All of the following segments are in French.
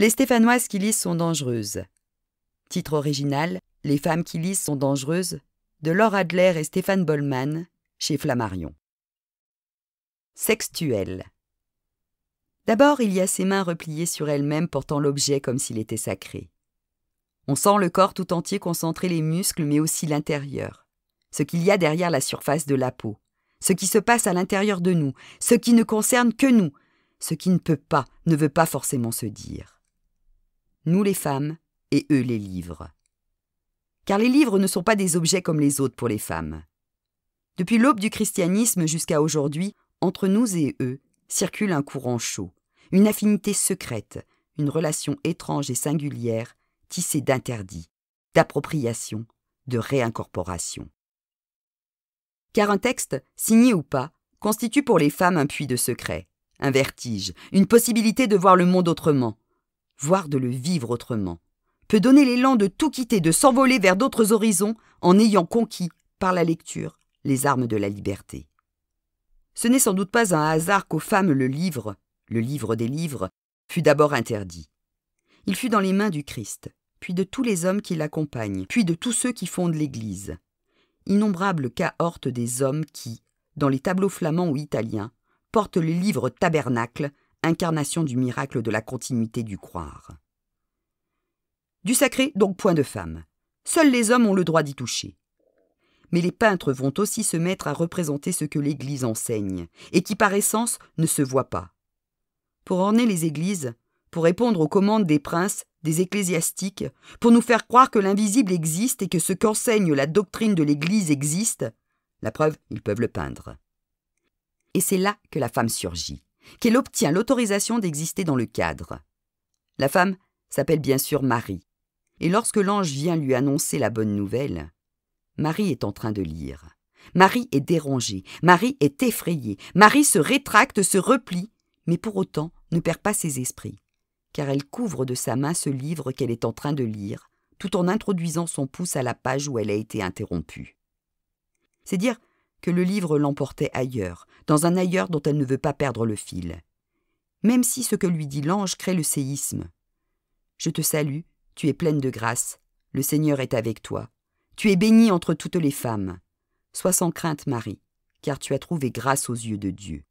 Les Stéphanoises qui lisent sont dangereuses. Titre original Les femmes qui lisent sont dangereuses de Laure Adler et Stéphane Bollman chez Flammarion. Sextuel. D'abord, il y a ses mains repliées sur elles-mêmes portant l'objet comme s'il était sacré. On sent le corps tout entier concentrer les muscles mais aussi l'intérieur, ce qu'il y a derrière la surface de la peau, ce qui se passe à l'intérieur de nous, ce qui ne concerne que nous, ce qui ne peut pas, ne veut pas forcément se dire nous les femmes et eux les livres. Car les livres ne sont pas des objets comme les autres pour les femmes. Depuis l'aube du christianisme jusqu'à aujourd'hui, entre nous et eux circule un courant chaud, une affinité secrète, une relation étrange et singulière tissée d'interdits, d'appropriation, de réincorporation. Car un texte, signé ou pas, constitue pour les femmes un puits de secret, un vertige, une possibilité de voir le monde autrement, voire de le vivre autrement, peut donner l'élan de tout quitter, de s'envoler vers d'autres horizons en ayant conquis, par la lecture, les armes de la liberté. Ce n'est sans doute pas un hasard qu'aux femmes le livre, le livre des livres, fut d'abord interdit. Il fut dans les mains du Christ, puis de tous les hommes qui l'accompagnent, puis de tous ceux qui fondent l'Église. Innombrables cahortes des hommes qui, dans les tableaux flamands ou italiens, portent le livre tabernacle incarnation du miracle de la continuité du croire. Du sacré, donc point de femme. Seuls les hommes ont le droit d'y toucher. Mais les peintres vont aussi se mettre à représenter ce que l'Église enseigne, et qui par essence ne se voit pas. Pour orner les églises, pour répondre aux commandes des princes, des ecclésiastiques, pour nous faire croire que l'invisible existe et que ce qu'enseigne la doctrine de l'Église existe, la preuve, ils peuvent le peindre. Et c'est là que la femme surgit qu'elle obtient l'autorisation d'exister dans le cadre. La femme s'appelle bien sûr Marie, et lorsque l'ange vient lui annoncer la bonne nouvelle, Marie est en train de lire. Marie est dérangée, Marie est effrayée, Marie se rétracte, se replie, mais pour autant ne perd pas ses esprits, car elle couvre de sa main ce livre qu'elle est en train de lire, tout en introduisant son pouce à la page où elle a été interrompue. C'est dire que le livre l'emportait ailleurs, dans un ailleurs dont elle ne veut pas perdre le fil. Même si ce que lui dit l'ange crée le séisme. Je te salue, tu es pleine de grâce, le Seigneur est avec toi. Tu es bénie entre toutes les femmes. Sois sans crainte, Marie, car tu as trouvé grâce aux yeux de Dieu.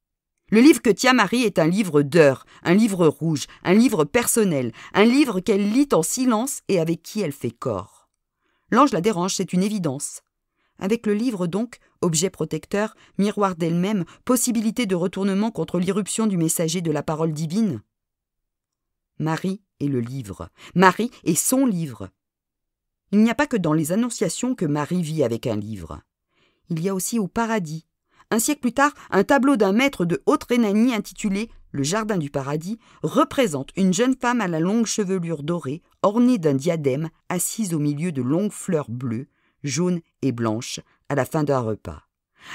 Le livre que tient Marie est un livre d'heures, un livre rouge, un livre personnel, un livre qu'elle lit en silence et avec qui elle fait corps. L'ange la dérange, c'est une évidence. Avec le livre donc, objet protecteur, miroir d'elle-même, possibilité de retournement contre l'irruption du messager de la parole divine Marie est le livre, Marie est son livre. Il n'y a pas que dans les annonciations que Marie vit avec un livre. Il y a aussi au paradis. Un siècle plus tard, un tableau d'un maître de haute rhénanie intitulé Le Jardin du Paradis représente une jeune femme à la longue chevelure dorée, ornée d'un diadème, assise au milieu de longues fleurs bleues, jaunes et blanches, à la fin d'un repas.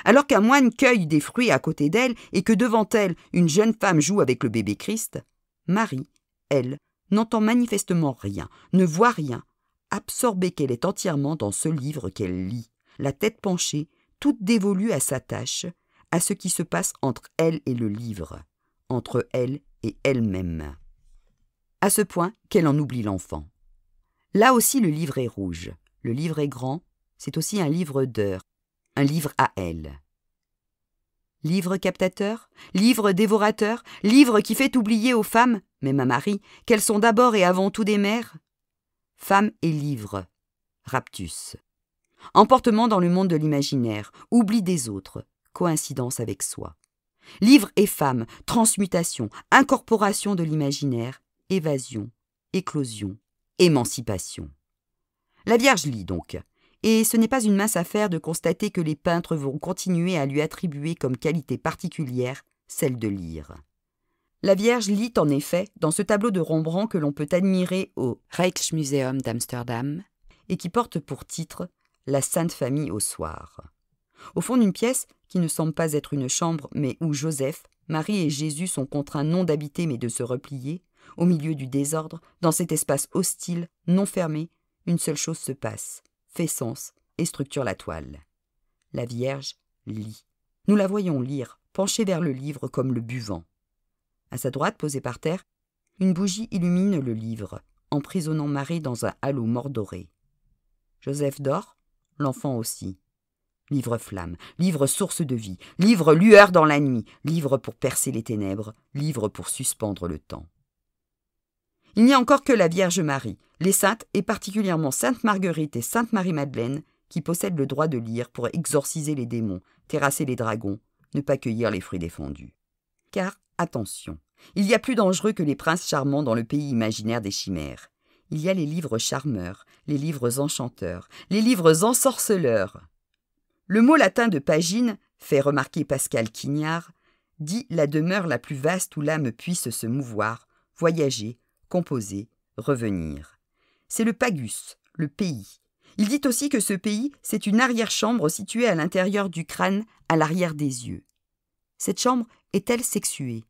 Alors qu'un moine cueille des fruits à côté d'elle et que devant elle une jeune femme joue avec le bébé Christ, Marie, elle, n'entend manifestement rien, ne voit rien, absorbée qu'elle est entièrement dans ce livre qu'elle lit, la tête penchée, toute dévolue à sa tâche, à ce qui se passe entre elle et le livre, entre elle et elle-même. À ce point qu'elle en oublie l'enfant. Là aussi le livre est rouge, le livre est grand, c'est aussi un livre d'heures, un livre à elle. Livre captateur, livre dévorateur, livre qui fait oublier aux femmes, même à Marie, qu'elles sont d'abord et avant tout des mères. Femme et livre. Raptus. Emportement dans le monde de l'imaginaire, oubli des autres, coïncidence avec soi. Livre et femme, transmutation, incorporation de l'imaginaire, évasion, éclosion, émancipation. La Vierge lit donc et ce n'est pas une mince affaire de constater que les peintres vont continuer à lui attribuer comme qualité particulière celle de lire. La Vierge lit en effet dans ce tableau de Rembrandt que l'on peut admirer au Rijksmuseum d'Amsterdam et qui porte pour titre La Sainte Famille au soir. Au fond d'une pièce qui ne semble pas être une chambre mais où Joseph, Marie et Jésus sont contraints non d'habiter mais de se replier, au milieu du désordre, dans cet espace hostile, non fermé, une seule chose se passe, fait sens et structure la toile. La Vierge lit. Nous la voyons lire, penchée vers le livre comme le buvant. À sa droite, posée par terre, une bougie illumine le livre, emprisonnant Marie dans un halo mordoré. Joseph dort, l'enfant aussi. Livre flamme, livre source de vie, livre lueur dans la nuit, livre pour percer les ténèbres, livre pour suspendre le temps. Il n'y a encore que la Vierge Marie, les saintes, et particulièrement Sainte Marguerite et Sainte Marie-Madeleine, qui possèdent le droit de lire pour exorciser les démons, terrasser les dragons, ne pas cueillir les fruits défendus. Car, attention, il y a plus dangereux que les princes charmants dans le pays imaginaire des chimères. Il y a les livres charmeurs, les livres enchanteurs, les livres ensorceleurs. Le mot latin de pagine, fait remarquer Pascal Quignard, dit la demeure la plus vaste où l'âme puisse se mouvoir, voyager, composer, revenir c'est le pagus, le pays. Il dit aussi que ce pays, c'est une arrière-chambre située à l'intérieur du crâne, à l'arrière des yeux. Cette chambre est-elle sexuée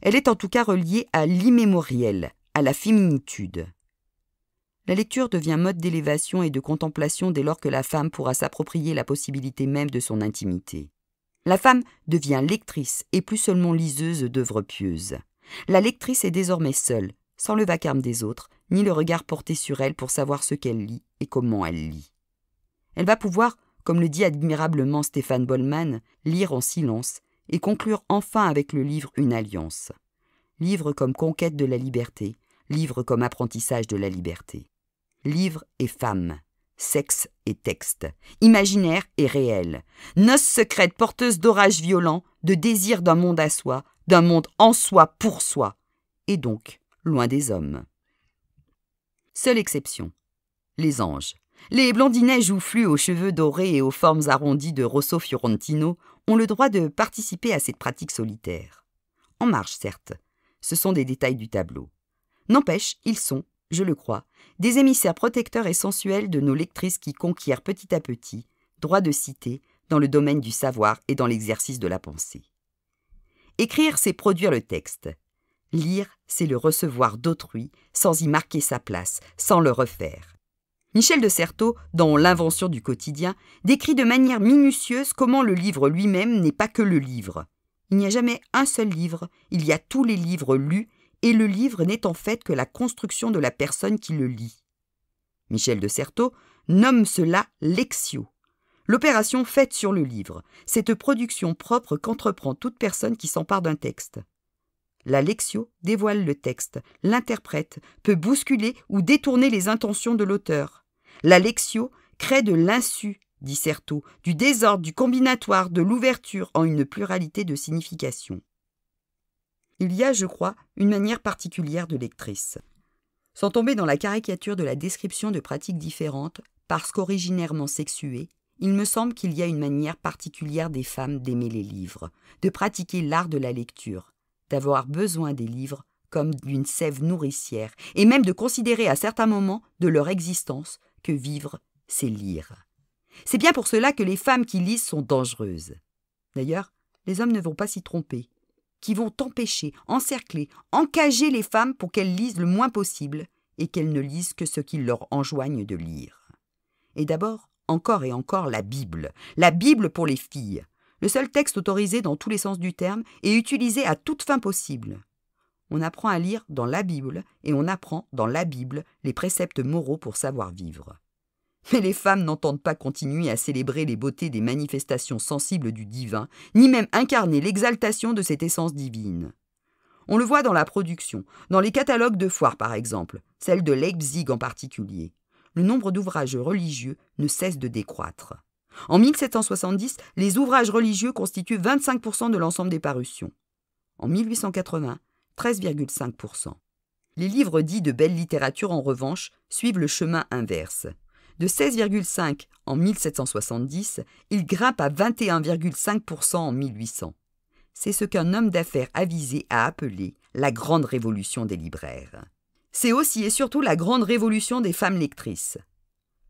Elle est en tout cas reliée à l'immémoriel, à la féminitude. La lecture devient mode d'élévation et de contemplation dès lors que la femme pourra s'approprier la possibilité même de son intimité. La femme devient lectrice et plus seulement liseuse d'œuvres pieuses. La lectrice est désormais seule, sans le vacarme des autres, ni le regard porté sur elle pour savoir ce qu'elle lit et comment elle lit. Elle va pouvoir, comme le dit admirablement Stéphane Bolman, lire en silence et conclure enfin avec le livre une alliance. Livre comme conquête de la liberté, livre comme apprentissage de la liberté. Livre et femme, sexe et texte, imaginaire et réel, noces secrètes porteuses d'orages violents, de désirs d'un monde à soi, d'un monde en soi pour soi, et donc loin des hommes. Seule exception. Les anges. Les blondinets joufflus aux cheveux dorés et aux formes arrondies de Rosso Fiorentino ont le droit de participer à cette pratique solitaire. En marge, certes. Ce sont des détails du tableau. N'empêche, ils sont, je le crois, des émissaires protecteurs et sensuels de nos lectrices qui conquièrent petit à petit droit de cité dans le domaine du savoir et dans l'exercice de la pensée. Écrire, c'est produire le texte, Lire, c'est le recevoir d'autrui, sans y marquer sa place, sans le refaire. Michel de Certeau, dans L'invention du quotidien, décrit de manière minutieuse comment le livre lui-même n'est pas que le livre. Il n'y a jamais un seul livre, il y a tous les livres lus, et le livre n'est en fait que la construction de la personne qui le lit. Michel de Certeau nomme cela lexio, L'opération faite sur le livre, cette production propre qu'entreprend toute personne qui s'empare d'un texte. La lectio dévoile le texte, l'interprète, peut bousculer ou détourner les intentions de l'auteur. La lectio crée de l'insu, dit Certo, du désordre, du combinatoire, de l'ouverture en une pluralité de significations. Il y a, je crois, une manière particulière de lectrice. Sans tomber dans la caricature de la description de pratiques différentes, parce qu'originairement sexuées, il me semble qu'il y a une manière particulière des femmes d'aimer les livres, de pratiquer l'art de la lecture, d'avoir besoin des livres comme d'une sève nourricière, et même de considérer à certains moments de leur existence que vivre, c'est lire. C'est bien pour cela que les femmes qui lisent sont dangereuses. D'ailleurs, les hommes ne vont pas s'y tromper, qui vont empêcher, encercler, encager les femmes pour qu'elles lisent le moins possible, et qu'elles ne lisent que ce qu'ils leur enjoignent de lire. Et d'abord, encore et encore la Bible, la Bible pour les filles, le seul texte autorisé dans tous les sens du terme est utilisé à toute fin possible. On apprend à lire dans la Bible et on apprend dans la Bible les préceptes moraux pour savoir vivre. Mais les femmes n'entendent pas continuer à célébrer les beautés des manifestations sensibles du divin, ni même incarner l'exaltation de cette essence divine. On le voit dans la production, dans les catalogues de foires par exemple, celle de Leipzig en particulier. Le nombre d'ouvrages religieux ne cesse de décroître. En 1770, les ouvrages religieux constituent 25% de l'ensemble des parutions. En 1880, 13,5%. Les livres dits de belle littérature, en revanche, suivent le chemin inverse. De 16,5 en 1770, ils grimpent à 21,5% en 1800. C'est ce qu'un homme d'affaires avisé a appelé la grande révolution des libraires. C'est aussi et surtout la grande révolution des femmes lectrices.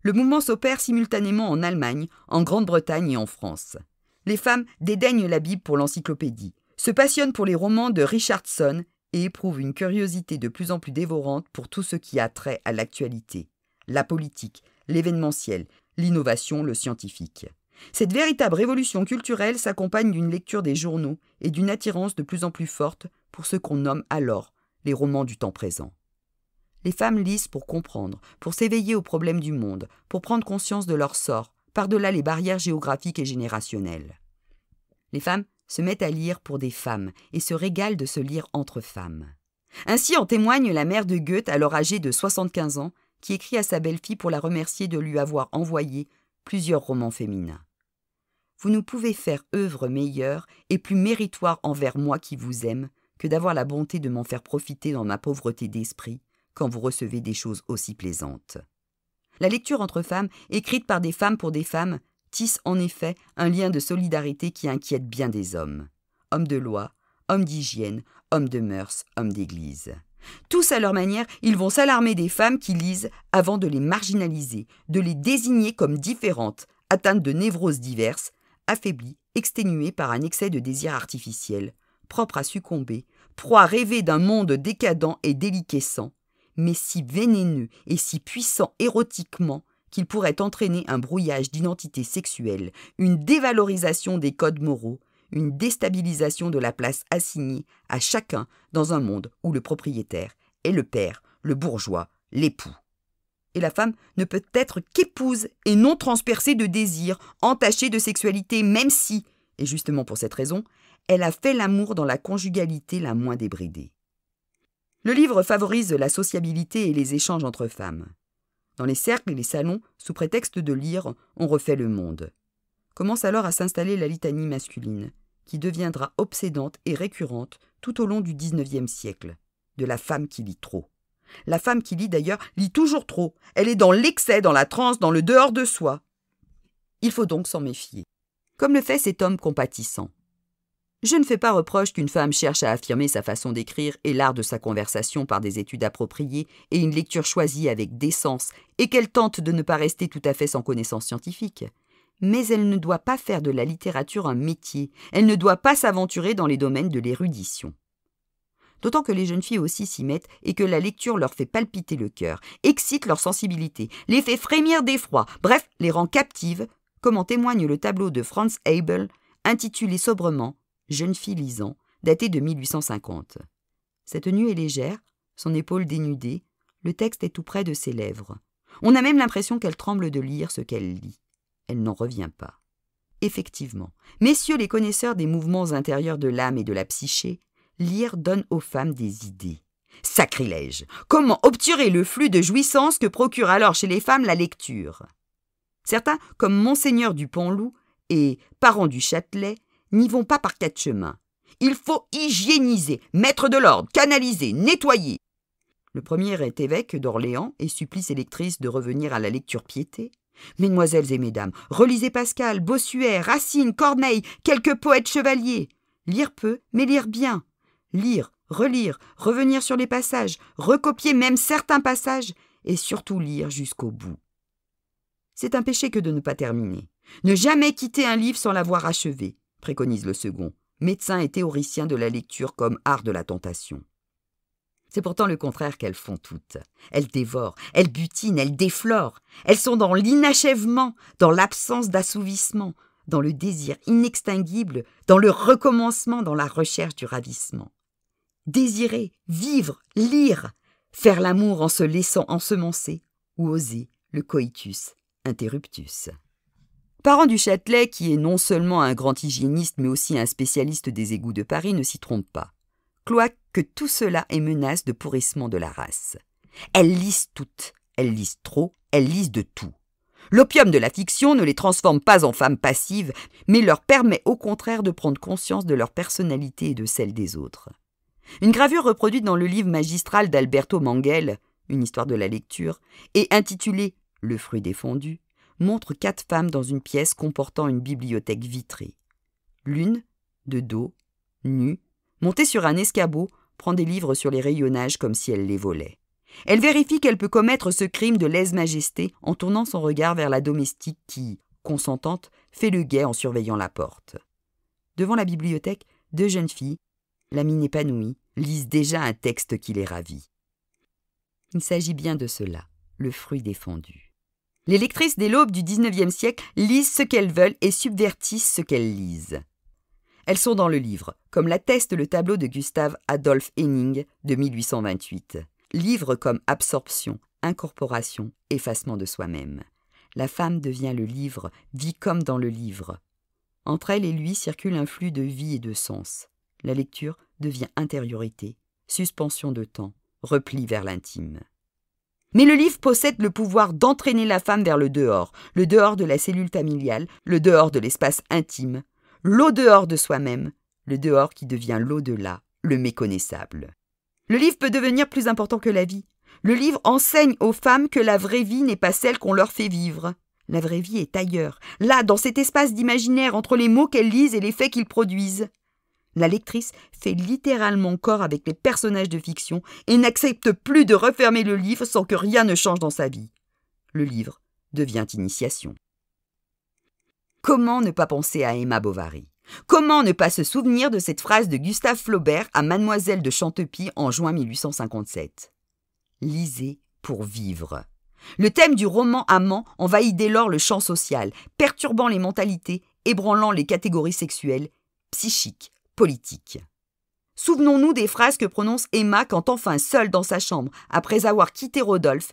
Le mouvement s'opère simultanément en Allemagne, en Grande-Bretagne et en France. Les femmes dédaignent la Bible pour l'encyclopédie, se passionnent pour les romans de Richardson et éprouvent une curiosité de plus en plus dévorante pour tout ce qui a trait à l'actualité, la politique, l'événementiel, l'innovation, le scientifique. Cette véritable révolution culturelle s'accompagne d'une lecture des journaux et d'une attirance de plus en plus forte pour ce qu'on nomme alors les romans du temps présent. Les femmes lisent pour comprendre, pour s'éveiller aux problèmes du monde, pour prendre conscience de leur sort, par-delà les barrières géographiques et générationnelles. Les femmes se mettent à lire pour des femmes et se régalent de se lire entre femmes. Ainsi en témoigne la mère de Goethe, alors âgée de 75 ans, qui écrit à sa belle-fille pour la remercier de lui avoir envoyé plusieurs romans féminins. Vous ne pouvez faire œuvre meilleure et plus méritoire envers moi qui vous aime que d'avoir la bonté de m'en faire profiter dans ma pauvreté d'esprit quand vous recevez des choses aussi plaisantes. La lecture entre femmes, écrite par des femmes pour des femmes, tisse en effet un lien de solidarité qui inquiète bien des hommes. Hommes de loi, hommes d'hygiène, hommes de mœurs, hommes d'église. Tous à leur manière, ils vont s'alarmer des femmes qui lisent avant de les marginaliser, de les désigner comme différentes, atteintes de névroses diverses, affaiblies, exténuées par un excès de désir artificiel, propres à succomber, proies rêver d'un monde décadent et déliquescent, mais si vénéneux et si puissant érotiquement qu'il pourrait entraîner un brouillage d'identité sexuelle, une dévalorisation des codes moraux, une déstabilisation de la place assignée à chacun dans un monde où le propriétaire est le père, le bourgeois, l'époux. Et la femme ne peut être qu'épouse et non transpercée de désirs, entachée de sexualité, même si, et justement pour cette raison, elle a fait l'amour dans la conjugalité la moins débridée. Le livre favorise la sociabilité et les échanges entre femmes. Dans les cercles et les salons, sous prétexte de lire, on refait le monde. Commence alors à s'installer la litanie masculine, qui deviendra obsédante et récurrente tout au long du XIXe siècle, de la femme qui lit trop. La femme qui lit d'ailleurs lit toujours trop. Elle est dans l'excès, dans la transe, dans le dehors de soi. Il faut donc s'en méfier. Comme le fait cet homme compatissant. Je ne fais pas reproche qu'une femme cherche à affirmer sa façon d'écrire et l'art de sa conversation par des études appropriées et une lecture choisie avec décence, et qu'elle tente de ne pas rester tout à fait sans connaissance scientifique. Mais elle ne doit pas faire de la littérature un métier, elle ne doit pas s'aventurer dans les domaines de l'érudition. D'autant que les jeunes filles aussi s'y mettent et que la lecture leur fait palpiter le cœur, excite leur sensibilité, les fait frémir d'effroi, bref, les rend captives, comme en témoigne le tableau de Franz Abel, intitulé sobrement jeune fille lisant, datée de 1850. Sa tenue est légère, son épaule dénudée, le texte est tout près de ses lèvres. On a même l'impression qu'elle tremble de lire ce qu'elle lit. Elle n'en revient pas. Effectivement, messieurs les connaisseurs des mouvements intérieurs de l'âme et de la psyché, lire donne aux femmes des idées. Sacrilège Comment obturer le flux de jouissance que procure alors chez les femmes la lecture Certains, comme Monseigneur du Pont-Loup et parent du Châtelet, n'y vont pas par quatre chemins. Il faut hygiéniser, mettre de l'ordre, canaliser, nettoyer. Le premier est évêque d'Orléans et supplie ses lectrices de revenir à la lecture piété. Mesdemoiselles et mesdames, relisez Pascal, Bossuet, Racine, Corneille, quelques poètes chevaliers. Lire peu, mais lire bien. Lire, relire, revenir sur les passages, recopier même certains passages, et surtout lire jusqu'au bout. C'est un péché que de ne pas terminer. Ne jamais quitter un livre sans l'avoir achevé préconise le second, médecin et théoricien de la lecture comme art de la tentation. C'est pourtant le contraire qu'elles font toutes. Elles dévorent, elles butinent, elles déflorent. Elles sont dans l'inachèvement, dans l'absence d'assouvissement, dans le désir inextinguible, dans le recommencement, dans la recherche du ravissement. Désirer, vivre, lire, faire l'amour en se laissant ensemencer, ou oser le coitus interruptus. Parent du Châtelet, qui est non seulement un grand hygiéniste mais aussi un spécialiste des égouts de Paris, ne s'y trompe pas. Cloaque que tout cela est menace de pourrissement de la race. Elles lisent toutes, elles lisent trop, elles lisent de tout. L'opium de la fiction ne les transforme pas en femmes passives, mais leur permet au contraire de prendre conscience de leur personnalité et de celle des autres. Une gravure reproduite dans le livre magistral d'Alberto Mangel, Une histoire de la lecture, et intitulée Le fruit défendu, montre quatre femmes dans une pièce comportant une bibliothèque vitrée. L'une, de dos, nue, montée sur un escabeau, prend des livres sur les rayonnages comme si elle les volait. Elle vérifie qu'elle peut commettre ce crime de lèse-majesté en tournant son regard vers la domestique qui, consentante, fait le guet en surveillant la porte. Devant la bibliothèque, deux jeunes filles, la mine épanouie, lisent déjà un texte qui les ravit. Il s'agit bien de cela, le fruit défendu. Les lectrices dès l'aube du XIXe siècle lisent ce qu'elles veulent et subvertissent ce qu'elles lisent. Elles sont dans le livre, comme l'atteste le tableau de Gustave Adolphe Henning de 1828. Livre comme absorption, incorporation, effacement de soi-même. La femme devient le livre, vit comme dans le livre. Entre elle et lui circule un flux de vie et de sens. La lecture devient intériorité, suspension de temps, repli vers l'intime. Mais le livre possède le pouvoir d'entraîner la femme vers le dehors, le dehors de la cellule familiale, le dehors de l'espace intime, l'au-dehors de soi-même, le dehors qui devient l'au-delà, le méconnaissable. Le livre peut devenir plus important que la vie. Le livre enseigne aux femmes que la vraie vie n'est pas celle qu'on leur fait vivre. La vraie vie est ailleurs, là, dans cet espace d'imaginaire entre les mots qu'elles lisent et les faits qu'ils produisent. La lectrice fait littéralement corps avec les personnages de fiction et n'accepte plus de refermer le livre sans que rien ne change dans sa vie. Le livre devient initiation. Comment ne pas penser à Emma Bovary Comment ne pas se souvenir de cette phrase de Gustave Flaubert à Mademoiselle de Chantepie en juin 1857 Lisez pour vivre. Le thème du roman amant envahit dès lors le champ social, perturbant les mentalités, ébranlant les catégories sexuelles, psychiques, politique. Souvenons-nous des phrases que prononce Emma quand enfin seule dans sa chambre, après avoir quitté Rodolphe,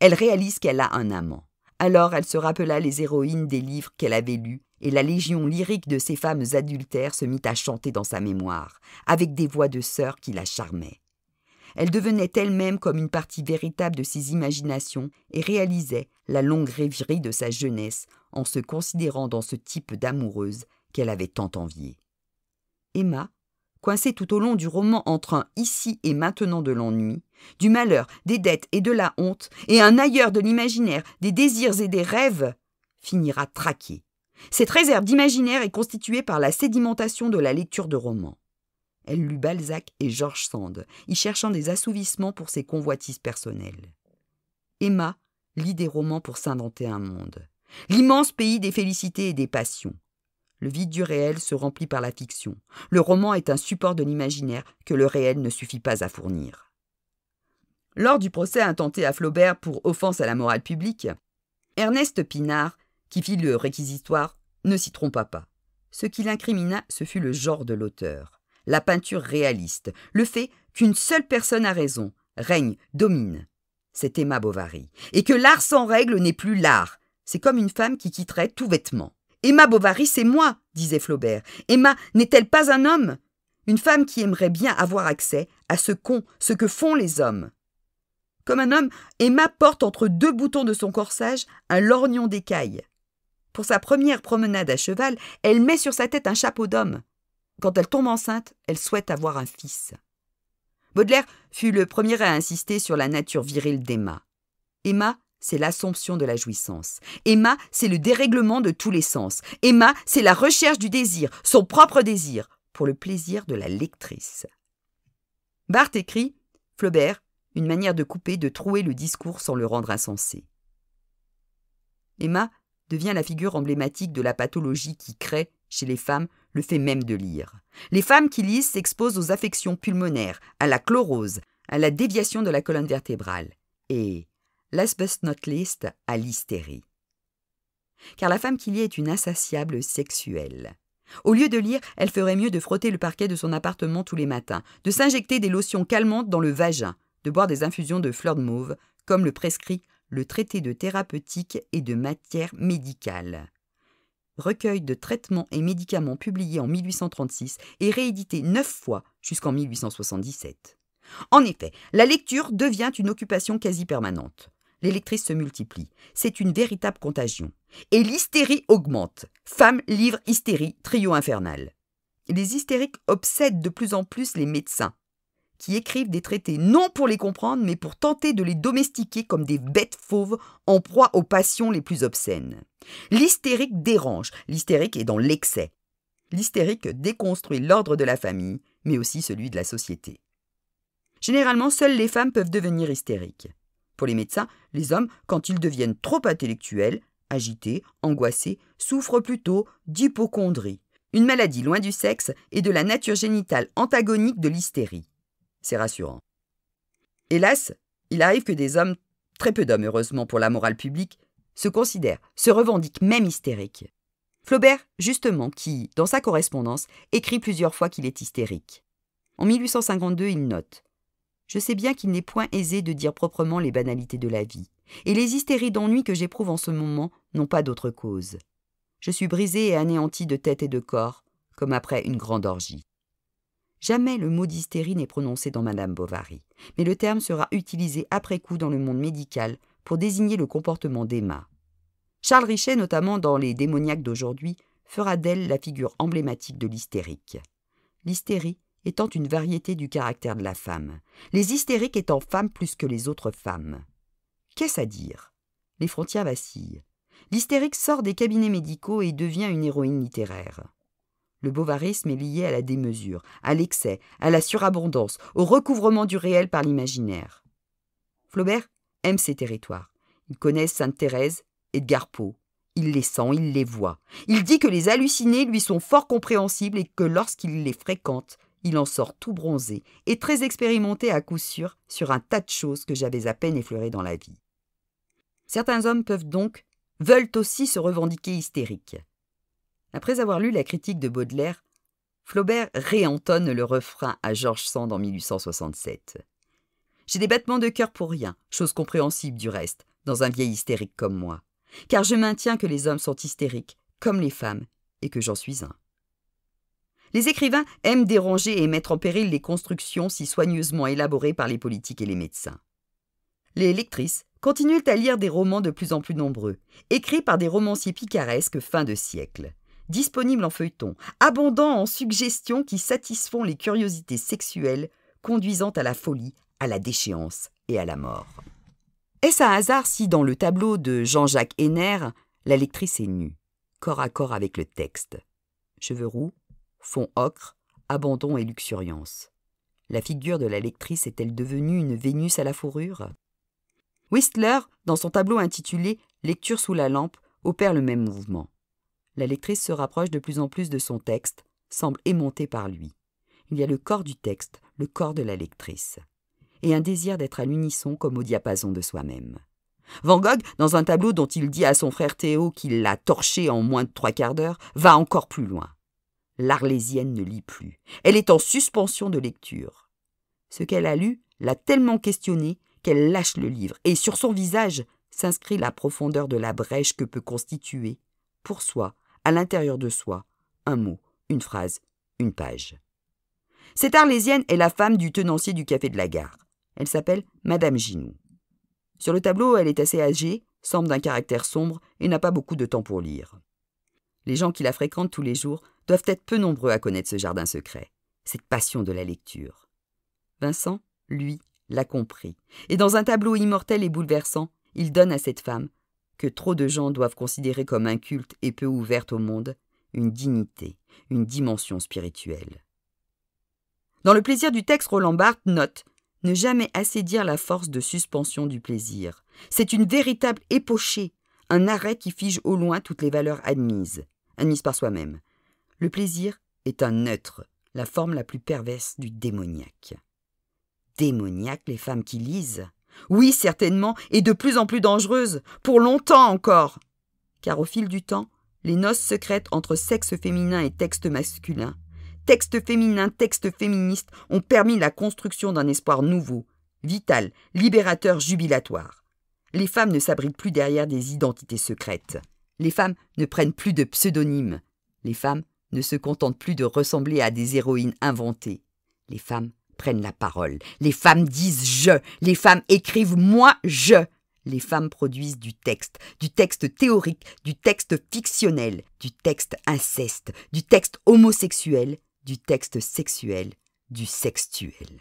elle réalise qu'elle a un amant. Alors elle se rappela les héroïnes des livres qu'elle avait lus, et la légion lyrique de ces femmes adultères se mit à chanter dans sa mémoire, avec des voix de sœurs qui la charmaient. Elle devenait elle-même comme une partie véritable de ses imaginations et réalisait la longue rêverie de sa jeunesse en se considérant dans ce type d'amoureuse qu'elle avait tant enviée. Emma, coincée tout au long du roman entre un ici et maintenant de l'ennui, du malheur, des dettes et de la honte, et un ailleurs de l'imaginaire, des désirs et des rêves, finira traquée. Cette réserve d'imaginaire est constituée par la sédimentation de la lecture de romans. Elle lut Balzac et George Sand, y cherchant des assouvissements pour ses convoitises personnelles. Emma lit des romans pour s'inventer un monde, l'immense pays des félicités et des passions. Le vide du réel se remplit par la fiction. Le roman est un support de l'imaginaire que le réel ne suffit pas à fournir. Lors du procès intenté à Flaubert pour offense à la morale publique, Ernest Pinard, qui fit le réquisitoire, ne s'y trompa pas. Ce qui l'incrimina, ce fut le genre de l'auteur, la peinture réaliste, le fait qu'une seule personne a raison, règne, domine. C'est Emma Bovary. Et que l'art sans règle n'est plus l'art. C'est comme une femme qui quitterait tout vêtement. Emma Bovary, c'est moi, disait Flaubert. Emma n'est-elle pas un homme Une femme qui aimerait bien avoir accès à ce qu'ont, ce que font les hommes. Comme un homme, Emma porte entre deux boutons de son corsage un lorgnon d'écaille. Pour sa première promenade à cheval, elle met sur sa tête un chapeau d'homme. Quand elle tombe enceinte, elle souhaite avoir un fils. Baudelaire fut le premier à insister sur la nature virile d'Emma. Emma c'est l'assomption de la jouissance. Emma, c'est le dérèglement de tous les sens. Emma, c'est la recherche du désir, son propre désir, pour le plaisir de la lectrice. Barthes écrit Flaubert, une manière de couper, de trouer le discours sans le rendre insensé. Emma devient la figure emblématique de la pathologie qui crée, chez les femmes, le fait même de lire. Les femmes qui lisent s'exposent aux affections pulmonaires, à la chlorose, à la déviation de la colonne vertébrale. Et Last but not least, à l'hystérie. Car la femme qui y est une insatiable sexuelle. Au lieu de lire, elle ferait mieux de frotter le parquet de son appartement tous les matins, de s'injecter des lotions calmantes dans le vagin, de boire des infusions de fleurs de mauve, comme le prescrit le traité de thérapeutique et de matière médicale. Recueil de traitements et médicaments publié en 1836 et réédité neuf fois jusqu'en 1877. En effet, la lecture devient une occupation quasi permanente. L'électrice se multiplie. C'est une véritable contagion. Et l'hystérie augmente. Femme livre hystérie, trio infernal. Les hystériques obsèdent de plus en plus les médecins, qui écrivent des traités non pour les comprendre, mais pour tenter de les domestiquer comme des bêtes fauves en proie aux passions les plus obscènes. L'hystérique dérange, l'hystérique est dans l'excès. L'hystérique déconstruit l'ordre de la famille, mais aussi celui de la société. Généralement, seules les femmes peuvent devenir hystériques les médecins, les hommes, quand ils deviennent trop intellectuels, agités, angoissés, souffrent plutôt d'hypochondrie, une maladie loin du sexe et de la nature génitale antagonique de l'hystérie. C'est rassurant. Hélas, il arrive que des hommes, très peu d'hommes heureusement pour la morale publique, se considèrent, se revendiquent même hystériques. Flaubert, justement, qui, dans sa correspondance, écrit plusieurs fois qu'il est hystérique. En 1852, il note je sais bien qu'il n'est point aisé de dire proprement les banalités de la vie, et les hystéries d'ennui que j'éprouve en ce moment n'ont pas d'autre cause. Je suis brisée et anéantie de tête et de corps, comme après une grande orgie. Jamais le mot d'hystérie n'est prononcé dans Madame Bovary, mais le terme sera utilisé après coup dans le monde médical pour désigner le comportement d'Emma. Charles Richet, notamment dans Les démoniaques d'aujourd'hui, fera d'elle la figure emblématique de l'hystérique. L'hystérie, étant une variété du caractère de la femme, les hystériques étant femmes plus que les autres femmes. Qu'est-ce à dire Les frontières vacillent. L'hystérique sort des cabinets médicaux et devient une héroïne littéraire. Le bovarisme est lié à la démesure, à l'excès, à la surabondance, au recouvrement du réel par l'imaginaire. Flaubert aime ces territoires. Il connaît Sainte-Thérèse, Edgar Poe. Il les sent, il les voit. Il dit que les hallucinés lui sont fort compréhensibles et que lorsqu'il les fréquente, il en sort tout bronzé et très expérimenté à coup sûr sur un tas de choses que j'avais à peine effleurées dans la vie. Certains hommes peuvent donc, veulent aussi se revendiquer hystériques. Après avoir lu la critique de Baudelaire, Flaubert réentonne le refrain à Georges Sand en 1867. J'ai des battements de cœur pour rien, chose compréhensible du reste, dans un vieil hystérique comme moi, car je maintiens que les hommes sont hystériques, comme les femmes, et que j'en suis un. Les écrivains aiment déranger et mettre en péril les constructions si soigneusement élaborées par les politiques et les médecins. Les lectrices continuent à lire des romans de plus en plus nombreux, écrits par des romanciers picaresques fin de siècle disponibles en feuilleton, abondants en suggestions qui satisfont les curiosités sexuelles, conduisant à la folie, à la déchéance et à la mort. Est-ce un hasard si, dans le tableau de Jean-Jacques Henner, la lectrice est nue, corps à corps avec le texte Cheveux roux, fond ocre, abandon et luxuriance. La figure de la lectrice est-elle devenue une Vénus à la fourrure Whistler, dans son tableau intitulé Lecture sous la lampe, opère le même mouvement. La lectrice se rapproche de plus en plus de son texte, semble aimantée par lui. Il y a le corps du texte, le corps de la lectrice, et un désir d'être à l'unisson comme au diapason de soi-même. Van Gogh, dans un tableau dont il dit à son frère Théo qu'il l'a torché en moins de trois quarts d'heure, va encore plus loin. L'Arlésienne ne lit plus. Elle est en suspension de lecture. Ce qu'elle a lu l'a tellement questionnée qu'elle lâche le livre, et sur son visage s'inscrit la profondeur de la brèche que peut constituer, pour soi, à l'intérieur de soi, un mot, une phrase, une page. Cette Arlésienne est la femme du tenancier du café de la gare. Elle s'appelle Madame Ginou. Sur le tableau, elle est assez âgée, semble d'un caractère sombre et n'a pas beaucoup de temps pour lire. Les gens qui la fréquentent tous les jours doivent être peu nombreux à connaître ce jardin secret, cette passion de la lecture. Vincent, lui, l'a compris, et dans un tableau immortel et bouleversant, il donne à cette femme, que trop de gens doivent considérer comme inculte et peu ouverte au monde, une dignité, une dimension spirituelle. Dans le plaisir du texte, Roland Barthes note ne jamais assez dire la force de suspension du plaisir. C'est une véritable épochée, un arrêt qui fige au loin toutes les valeurs admises admise par soi-même. Le plaisir est un neutre, la forme la plus perverse du démoniaque. Démoniaque, les femmes qui lisent Oui, certainement, et de plus en plus dangereuses, pour longtemps encore Car au fil du temps, les noces secrètes entre sexe féminin et texte masculin, texte féminin, texte féministe, ont permis la construction d'un espoir nouveau, vital, libérateur, jubilatoire. Les femmes ne s'abritent plus derrière des identités secrètes. Les femmes ne prennent plus de pseudonymes. Les femmes ne se contentent plus de ressembler à des héroïnes inventées. Les femmes prennent la parole. Les femmes disent je. Les femmes écrivent moi je. Les femmes produisent du texte, du texte théorique, du texte fictionnel, du texte inceste, du texte homosexuel, du texte sexuel, du sextuel.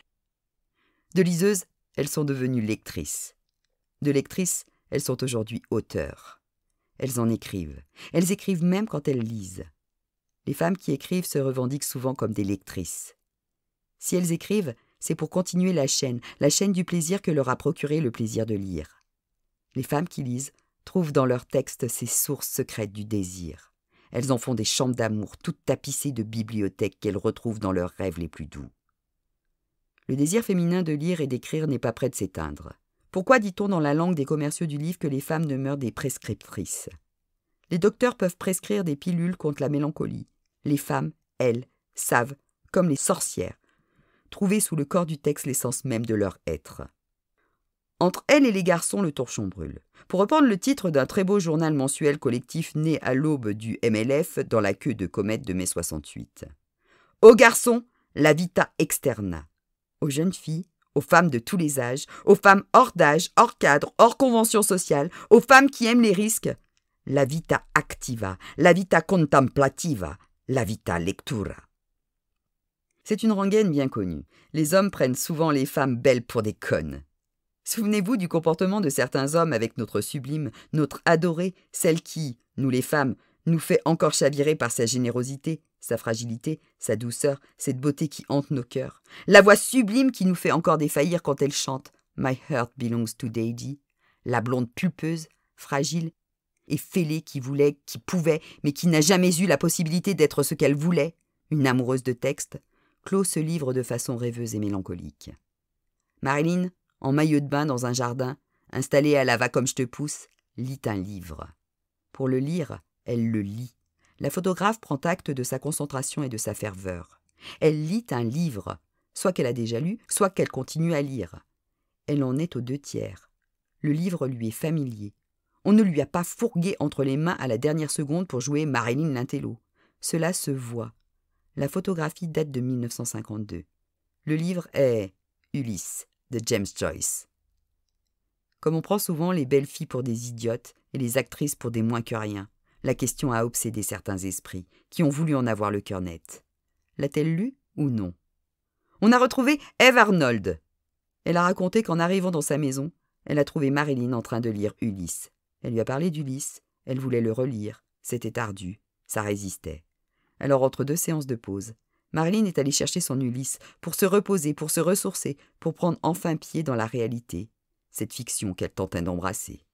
De liseuses, elles sont devenues lectrices. De lectrices, elles sont aujourd'hui auteurs. Elles en écrivent. Elles écrivent même quand elles lisent. Les femmes qui écrivent se revendiquent souvent comme des lectrices. Si elles écrivent, c'est pour continuer la chaîne, la chaîne du plaisir que leur a procuré le plaisir de lire. Les femmes qui lisent trouvent dans leurs textes ces sources secrètes du désir. Elles en font des chambres d'amour toutes tapissées de bibliothèques qu'elles retrouvent dans leurs rêves les plus doux. Le désir féminin de lire et d'écrire n'est pas près de s'éteindre. Pourquoi dit-on dans la langue des commerciaux du livre que les femmes demeurent des prescriptrices Les docteurs peuvent prescrire des pilules contre la mélancolie. Les femmes, elles, savent, comme les sorcières, trouver sous le corps du texte l'essence même de leur être. Entre elles et les garçons, le torchon brûle. Pour reprendre le titre d'un très beau journal mensuel collectif né à l'aube du MLF dans la queue de comète de mai 68. Aux garçons, la vita externa. Aux jeunes filles, aux femmes de tous les âges, aux femmes hors d'âge, hors cadre, hors convention sociale, aux femmes qui aiment les risques. La vita activa, la vita contemplativa, la vita lectura. C'est une rengaine bien connue. Les hommes prennent souvent les femmes belles pour des connes. Souvenez-vous du comportement de certains hommes avec notre sublime, notre adorée, celle qui, nous les femmes, nous fait encore chavirer par sa générosité, sa fragilité, sa douceur, cette beauté qui hante nos cœurs, la voix sublime qui nous fait encore défaillir quand elle chante My heart belongs to Daddy", la blonde pulpeuse, fragile et fêlée qui voulait, qui pouvait, mais qui n'a jamais eu la possibilité d'être ce qu'elle voulait, une amoureuse de texte, clôt ce livre de façon rêveuse et mélancolique. Marilyn, en maillot de bain dans un jardin, installée à la va comme je te pousse, lit un livre. Pour le lire, elle le lit. La photographe prend acte de sa concentration et de sa ferveur. Elle lit un livre, soit qu'elle a déjà lu, soit qu'elle continue à lire. Elle en est aux deux tiers. Le livre lui est familier. On ne lui a pas fourgué entre les mains à la dernière seconde pour jouer Marilyn Lintello. Cela se voit. La photographie date de 1952. Le livre est Ulysse de James Joyce. Comme on prend souvent les belles filles pour des idiotes et les actrices pour des moins que rien, la question a obsédé certains esprits, qui ont voulu en avoir le cœur net. L'a-t-elle lu ou non On a retrouvé Eve Arnold. Elle a raconté qu'en arrivant dans sa maison, elle a trouvé Marilyn en train de lire Ulysse. Elle lui a parlé d'Ulysse, elle voulait le relire, c'était ardu, ça résistait. Alors entre deux séances de pause, Marilyn est allée chercher son Ulysse pour se reposer, pour se ressourcer, pour prendre enfin pied dans la réalité, cette fiction qu'elle tentait d'embrasser.